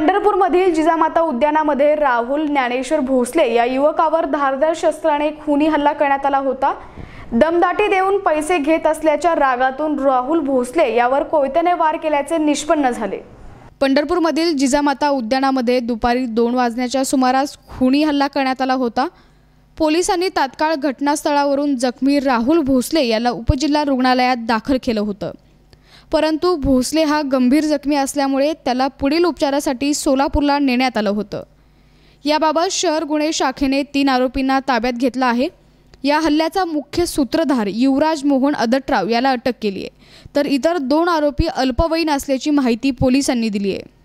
पंढरपूरमधील जिजामाता उद्यानामध्ये राहुल ज्ञानेश्वर भोसले या युवकावर धारदार शस्त्राने खुनी हल्ला करण्यात आला होता दमदाटी देऊन पैसे घेत असल्याच्या रागातून राहुल भोसले यावर कोयत्याने वार केल्याचे निष्पन्न झाले पंढरपूरमधील जिजामाता उद्यानामध्ये दुपारी दोन वाजण्याच्या सुमारास खुनी हल्ला करण्यात आला होता पोलिसांनी तात्काळ घटनास्थळावरून जखमी राहुल भोसले याला उपजिल्हा रुग्णालयात दाखल केलं होतं परंतु भोसले हा गंभीर जखमी असल्यामुळे त्याला पुढील उपचारासाठी सोलापूरला नेण्यात आलं होतं याबाबत शहर गुन्हे शाखेने तीन आरोपींना ताब्यात घेतला आहे या हल्ल्याचा मुख्य सूत्रधार युवराज मोहन अदटराव याला अटक केली आहे तर इतर दोन आरोपी अल्पवयीन असल्याची माहिती पोलिसांनी दिली आहे